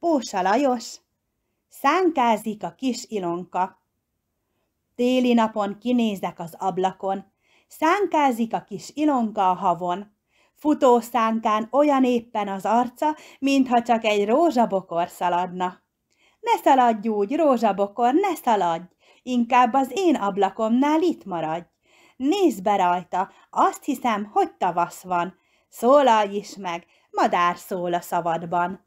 Pósa Lajos, szánkázik a kis Ilonka. Téli napon kinézek az ablakon, szánkázik a kis Ilonka a havon. Futó szánkán olyan éppen az arca, mintha csak egy rózsabokor szaladna. Ne szaladj úgy, rózsabokor, ne szaladj, inkább az én ablakomnál itt maradj. Nézd be rajta, azt hiszem, hogy tavasz van. Szólalj is meg, madár szól a szavadban.